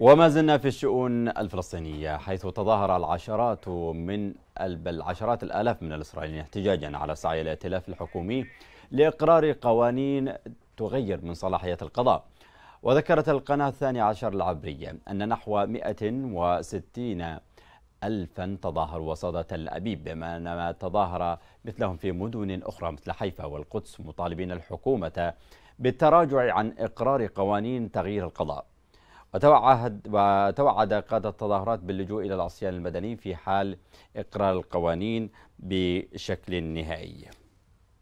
وما زلنا في الشؤون الفلسطينية حيث تظاهر العشرات من بل عشرات الآلاف من الإسرائيليين احتجاجا على سعي الائتلاف الحكومي لإقرار قوانين تغير من صلاحية القضاء وذكرت القناة الثانية عشر العبرية أن نحو 160 ألفا تظاهروا وصادة تل أبيب بما أنما تظاهر مثلهم في مدن أخرى مثل حيفا والقدس مطالبين الحكومة بالتراجع عن إقرار قوانين تغيير القضاء وتوعد وتوعد قادة التظاهرات باللجوء إلى العصيان المدني في حال إقرار القوانين بشكل نهائي